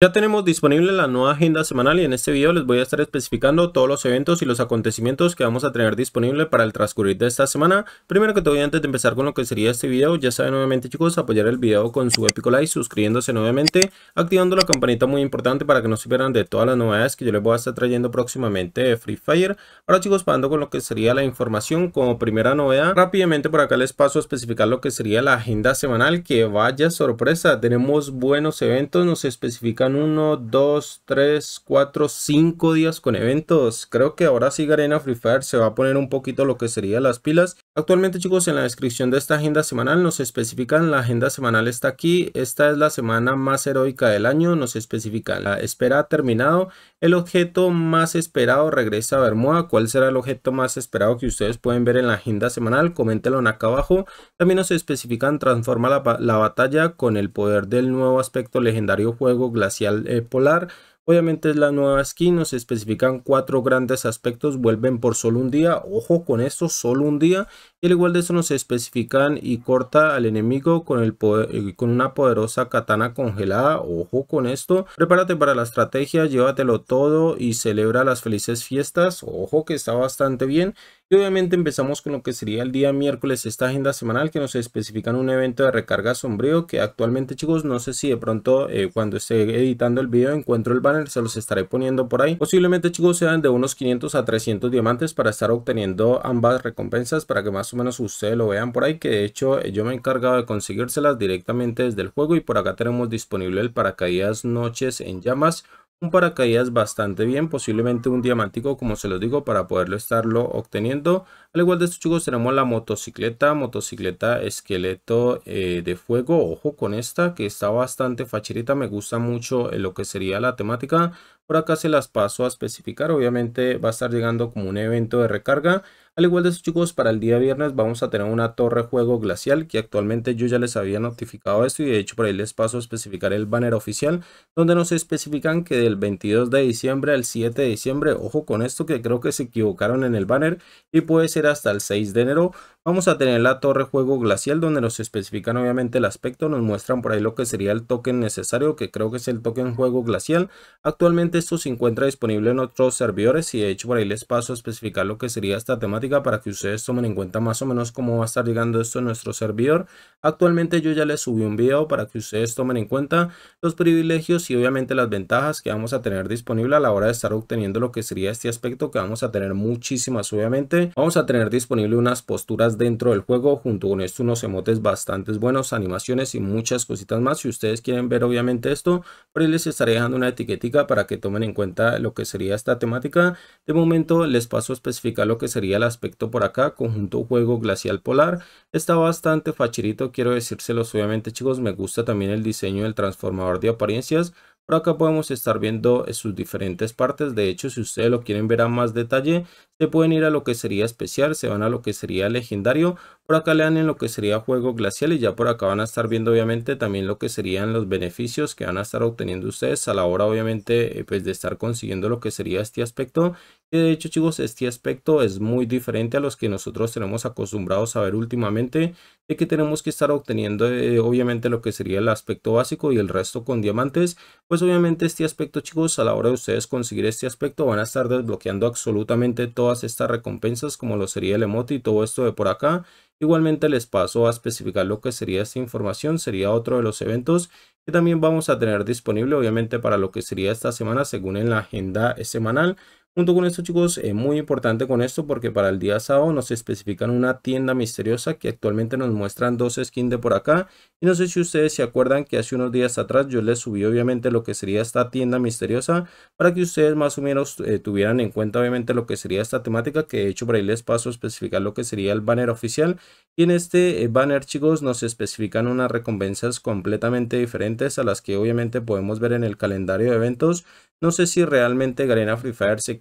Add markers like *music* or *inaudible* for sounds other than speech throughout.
Ya tenemos disponible la nueva agenda semanal y en este video les voy a estar especificando todos los eventos y los acontecimientos que vamos a tener disponible para el transcurrir de esta semana. Primero que todo y antes de empezar con lo que sería este video, ya saben nuevamente chicos apoyar el video con su épico like, suscribiéndose nuevamente, activando la campanita muy importante para que no se pierdan de todas las novedades que yo les voy a estar trayendo próximamente de Free Fire. Ahora chicos pasando con lo que sería la información como primera novedad, rápidamente por acá les paso a especificar lo que sería la agenda semanal que vaya sorpresa, tenemos buenos eventos, nos especifica 1, 2, 3, 4, 5 días con eventos. Creo que ahora sí Garena Free Fire se va a poner un poquito lo que serían las pilas. Actualmente chicos en la descripción de esta agenda semanal nos especifican la agenda semanal está aquí, esta es la semana más heroica del año, nos especifican la espera ha terminado, el objeto más esperado regresa a Bermuda, cuál será el objeto más esperado que ustedes pueden ver en la agenda semanal, coméntenlo acá abajo, también nos especifican transforma la, batalla con el poder del nuevo aspecto legendario juego glacial eh, polar, Obviamente es la nueva skin, nos especifican cuatro grandes aspectos, vuelven por solo un día, ojo con esto, solo un día. Y al igual de eso nos especifican y corta al enemigo con, el eh, con una poderosa katana congelada, ojo con esto. Prepárate para la estrategia, llévatelo todo y celebra las felices fiestas, ojo que está bastante bien. Y obviamente empezamos con lo que sería el día miércoles esta agenda semanal que nos especifican un evento de recarga sombrío que actualmente chicos no sé si de pronto eh, cuando esté editando el video encuentro el banner se los estaré poniendo por ahí. Posiblemente chicos sean de unos 500 a 300 diamantes para estar obteniendo ambas recompensas para que más o menos ustedes lo vean por ahí, que de hecho eh, yo me he encargado de conseguírselas directamente desde el juego y por acá tenemos disponible el paracaídas noches en llamas un paracaídas bastante bien, posiblemente un diamántico como se los digo para poderlo estarlo obteniendo. Al igual de estos chicos tenemos la motocicleta, motocicleta esqueleto eh, de fuego, ojo con esta que está bastante facherita, me gusta mucho eh, lo que sería la temática. Por acá se las paso a especificar, obviamente va a estar llegando como un evento de recarga. Al igual de eso chicos, para el día viernes vamos a tener una torre juego glacial que actualmente yo ya les había notificado esto y de hecho por ahí les paso a especificar el banner oficial donde nos especifican que del 22 de diciembre al 7 de diciembre, ojo con esto que creo que se equivocaron en el banner y puede ser hasta el 6 de enero Vamos a tener la torre juego glacial donde nos especifican obviamente el aspecto, nos muestran por ahí lo que sería el token necesario que creo que es el token juego glacial. Actualmente esto se encuentra disponible en otros servidores y de hecho por ahí les paso a especificar lo que sería esta temática para que ustedes tomen en cuenta más o menos cómo va a estar llegando esto en nuestro servidor. Actualmente yo ya les subí un video para que ustedes tomen en cuenta los privilegios y obviamente las ventajas que vamos a tener disponible a la hora de estar obteniendo lo que sería este aspecto que vamos a tener muchísimas obviamente. Vamos a tener disponible unas posturas dentro del juego, junto con esto unos emotes bastante buenos, animaciones y muchas cositas más. Si ustedes quieren ver obviamente esto, por ahí les estaré dejando una etiquetica para que tomen en cuenta lo que sería esta temática. De momento les paso a especificar lo que sería el aspecto por acá, conjunto juego glacial polar. Está bastante fachirito, quiero decírselos obviamente chicos, me gusta también el diseño del transformador de apariencias por acá podemos estar viendo eh, sus diferentes partes. De hecho, si ustedes lo quieren ver a más detalle, se pueden ir a lo que sería especial, se van a lo que sería legendario. Por acá le dan en lo que sería juego glacial y ya por acá van a estar viendo obviamente también lo que serían los beneficios que van a estar obteniendo ustedes a la hora obviamente eh, pues de estar consiguiendo lo que sería este aspecto de hecho, chicos, este aspecto es muy diferente a los que nosotros tenemos acostumbrados a ver últimamente, de que tenemos que estar obteniendo eh, obviamente lo que sería el aspecto básico y el resto con diamantes. Pues obviamente este aspecto, chicos, a la hora de ustedes conseguir este aspecto van a estar desbloqueando absolutamente todas estas recompensas como lo sería el emote y todo esto de por acá. Igualmente les paso a especificar lo que sería esta información, sería otro de los eventos que también vamos a tener disponible obviamente para lo que sería esta semana según en la agenda semanal. Junto con esto chicos, es eh, muy importante con esto porque para el día sábado nos especifican una tienda misteriosa que actualmente nos muestran dos skins de por acá. Y no sé si ustedes se acuerdan que hace unos días atrás yo les subí obviamente lo que sería esta tienda misteriosa para que ustedes más o menos eh, tuvieran en cuenta obviamente lo que sería esta temática que he hecho por ahí les paso a especificar lo que sería el banner oficial. Y en este eh, banner chicos nos especifican unas recompensas completamente diferentes a las que obviamente podemos ver en el calendario de eventos. No sé si realmente Garena Free Fire se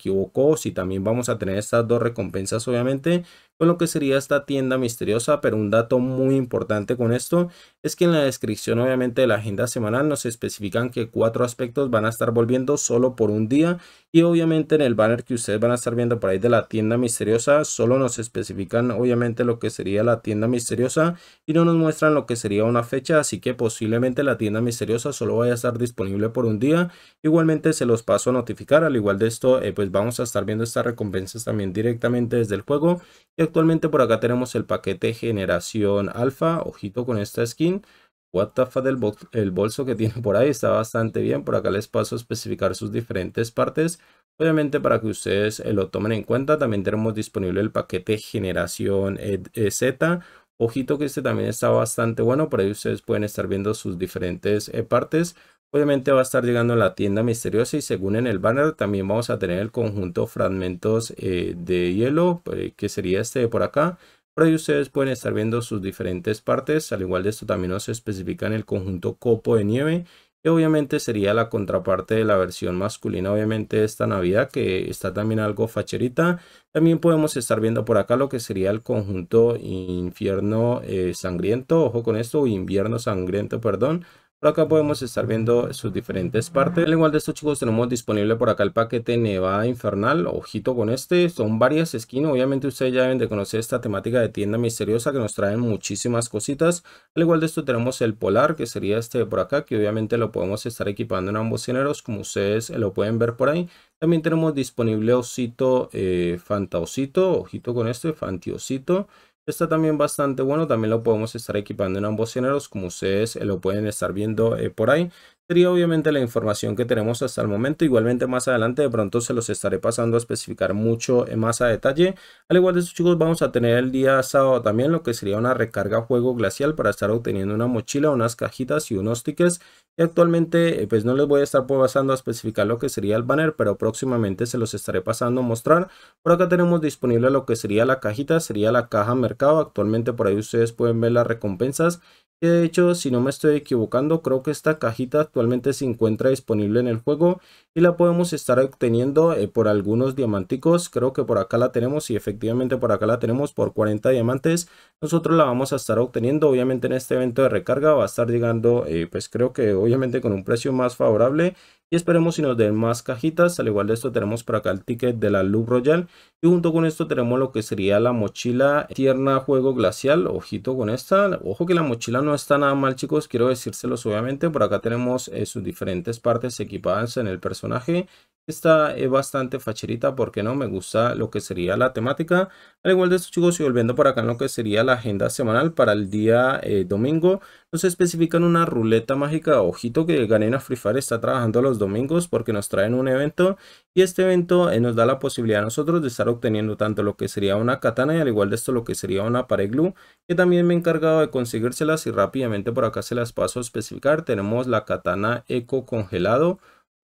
si también vamos a tener estas dos recompensas obviamente con lo que sería esta tienda misteriosa, pero un dato muy importante con esto es que en la descripción obviamente de la agenda semanal nos especifican que cuatro aspectos van a estar volviendo solo por un día y obviamente en el banner que ustedes van a estar viendo por ahí de la tienda misteriosa solo nos especifican obviamente lo que sería la tienda misteriosa y no nos muestran lo que sería una fecha, así que posiblemente la tienda misteriosa solo vaya a estar disponible por un día, igualmente se los paso a notificar, al igual de esto eh, pues vamos a estar viendo estas recompensas también directamente desde el juego actualmente por acá tenemos el paquete generación alfa. Ojito con esta skin. What the del el bolso que *laughs* tiene por ahí. Está bastante bien. Por acá les paso a especificar sus diferentes partes. Obviamente para que ustedes eh, lo tomen en cuenta. También tenemos disponible el paquete generación eh, eh, Z. Ojito que este también está bastante bueno. Por ahí ustedes pueden estar viendo sus diferentes partes. Obviamente va a estar llegando a la tienda misteriosa y según en el banner también vamos a tener el conjunto fragmentos eh, de hielo, eh, que sería este de por acá. Por ahí ustedes pueden estar viendo sus diferentes partes, al igual de esto también nos en el conjunto copo de nieve. que obviamente sería la contraparte de la versión masculina, obviamente esta Navidad que está también algo facherita. También podemos estar viendo por acá lo que sería el conjunto infierno eh, sangriento, ojo con esto, invierno sangriento, perdón por acá podemos estar viendo sus diferentes partes. Al igual de estos chicos tenemos disponible por acá el paquete Nevada Infernal. Ojito con este. Son varias esquinas, Obviamente ustedes ya deben de conocer esta temática de tienda misteriosa que nos traen muchísimas cositas. Al igual de esto tenemos el Polar que sería este por acá que obviamente lo podemos estar equipando en ambos géneros como ustedes lo pueden ver por ahí. También tenemos disponible Osito eh, Fantaosito. Ojito con este Fantiosito. Está también bastante bueno, también lo podemos estar equipando en ambos géneros como ustedes eh, lo pueden estar viendo eh, por ahí sería obviamente la información que tenemos hasta el momento. Igualmente más adelante de pronto se los estaré pasando a especificar mucho eh, más a detalle. Al igual de eso chicos vamos a tener el día sábado también lo que sería una recarga juego glacial para estar obteniendo una mochila, unas cajitas y unos tickets. Y actualmente eh, pues no les voy a estar pasando a especificar lo que sería el banner pero próximamente se los estaré pasando a mostrar. Por acá tenemos disponible lo que sería la cajita, sería la caja mercado. Actualmente por ahí ustedes pueden ver las recompensas de hecho, si no me estoy equivocando, creo que esta cajita actualmente se encuentra disponible en el juego y la podemos estar obteniendo eh, por algunos diamanticos. Creo que por acá la tenemos y efectivamente por acá la tenemos por 40 diamantes. Nosotros la vamos a estar obteniendo. Obviamente en este evento de recarga va a estar llegando, eh, pues creo que obviamente con un precio más favorable y esperemos si nos den más cajitas al igual de esto tenemos por acá el ticket de la Loop Royal y junto con esto tenemos lo que sería la mochila tierna juego glacial ojito con esta ojo que la mochila no está nada mal chicos quiero decírselos obviamente por acá tenemos eh, sus diferentes partes equipadas en el personaje esta es eh, bastante facherita porque no me gusta lo que sería la temática. Al igual de estos chicos y volviendo por acá en lo que sería la agenda semanal para el día eh, domingo. Nos especifican una ruleta mágica. Ojito que ganena Free Fire está trabajando los domingos porque nos traen un evento. Y este evento eh, nos da la posibilidad a nosotros de estar obteniendo tanto lo que sería una katana y al igual de esto lo que sería una pared Que también me he encargado de conseguírselas y rápidamente por acá se las paso a especificar. Tenemos la katana eco congelado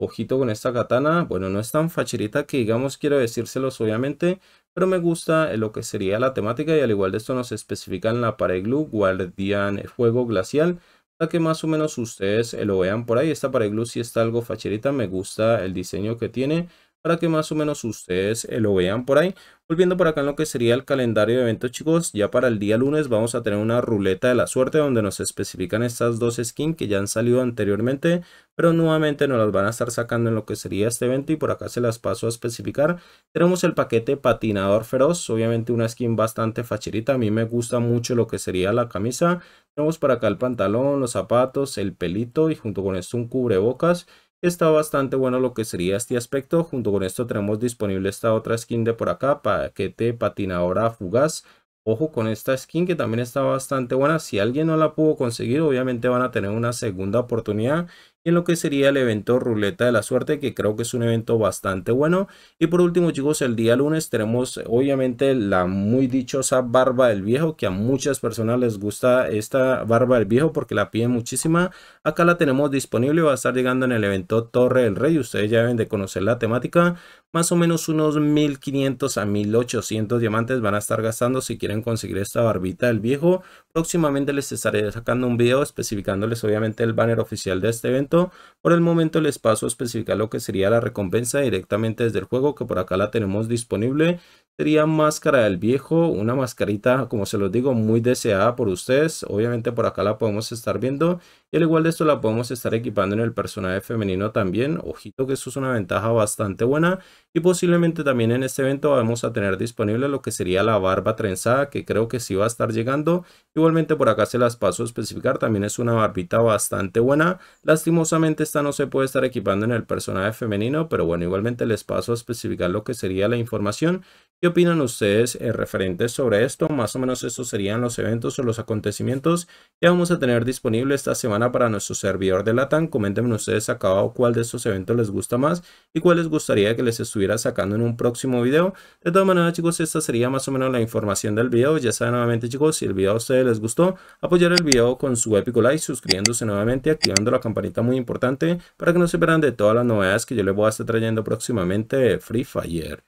Ojito con esta katana. Bueno, no es tan facherita que digamos quiero decírselos obviamente. Pero me gusta eh, lo que sería la temática y al igual de esto nos especifican la pared glue, guardián, fuego glacial para que más o menos ustedes eh, lo vean por ahí. Esta pared glue sí está algo facherita, me gusta el diseño que tiene para que más o menos ustedes eh, lo vean por ahí. Volviendo por acá en lo que sería el calendario de eventos chicos, ya para el día lunes vamos a tener una ruleta de la suerte donde nos especifican estas dos skins que ya han salido anteriormente, pero nuevamente nos las van a estar sacando en lo que sería este evento y por acá se las paso a especificar. Tenemos el paquete patinador feroz, obviamente una skin bastante facherita, a mí me gusta mucho lo que sería la camisa. Tenemos por acá el pantalón, los zapatos, el pelito y junto con esto un cubrebocas. Está bastante bueno lo que sería este aspecto. Junto con esto tenemos disponible esta otra skin de por acá, paquete patinadora fugaz. Ojo con esta skin que también está bastante buena. Si alguien no la pudo conseguir, obviamente van a tener una segunda oportunidad en lo que sería el evento Ruleta de la Suerte, que creo que es un evento bastante bueno. Y por último, chicos, el día lunes tenemos obviamente la muy dichosa Barba del Viejo, que a muchas personas les gusta esta Barba del Viejo porque la piden muchísima. Acá la tenemos disponible, va a estar llegando en el evento Torre del Rey, ustedes ya deben de conocer la temática. Más o menos unos 1500 a 1800 diamantes van a estar gastando si quieren conseguir esta barbita del viejo. Próximamente les estaré sacando un video especificándoles obviamente el banner oficial de este evento por el momento les paso a especificar lo que sería la recompensa directamente desde el juego, que por acá la tenemos disponible sería máscara del viejo, una mascarita, como se los digo, muy deseada por ustedes. Obviamente por acá la podemos estar viendo. Y al igual de esto la podemos estar equipando en el personaje femenino también. Ojito que eso es una ventaja bastante buena. Y posiblemente también en este evento vamos a tener disponible lo que sería la barba trenzada, que creo que sí va a estar llegando. Igualmente por acá se las paso a especificar, también es una barbita bastante buena. Lastimosamente esta no se puede estar equipando en el personaje femenino, pero bueno, igualmente les paso a especificar lo que sería la información. ¿Qué opinan ustedes eh, referentes sobre esto? Más o menos estos serían los eventos o los acontecimientos que vamos a tener disponible esta semana para nuestro servidor de LATAM. Coméntenme ustedes acá cuál de estos eventos les gusta más y cuál les gustaría que les estuviera sacando en un próximo video. De todas maneras chicos, esta sería más o menos la información del video. Ya saben nuevamente chicos, si el video a ustedes les gustó, apoyar el video con su épico like, suscribiéndose nuevamente, activando la campanita muy importante para que no se pierdan de todas las novedades que yo les voy a estar trayendo próximamente de Free Fire.